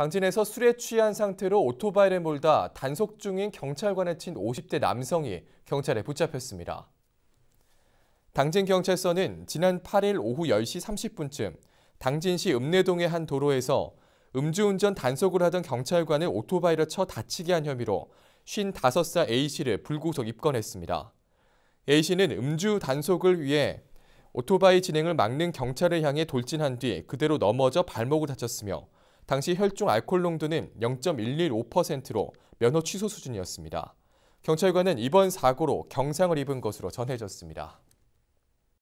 당진에서 술에 취한 상태로 오토바이를 몰다 단속 중인 경찰관에 친 50대 남성이 경찰에 붙잡혔습니다. 당진경찰서는 지난 8일 오후 10시 30분쯤 당진시 읍내동의 한 도로에서 음주운전 단속을 하던 경찰관을 오토바이로 쳐 다치게 한 혐의로 55살 A씨를 불구속 입건했습니다. A씨는 음주 단속을 위해 오토바이 진행을 막는 경찰을 향해 돌진한 뒤 그대로 넘어져 발목을 다쳤으며 당시 혈중 알코올 농도는 0.115%로 면허 취소 수준이었습니다. 경찰관은 이번 사고로 경상을 입은 것으로 전해졌습니다.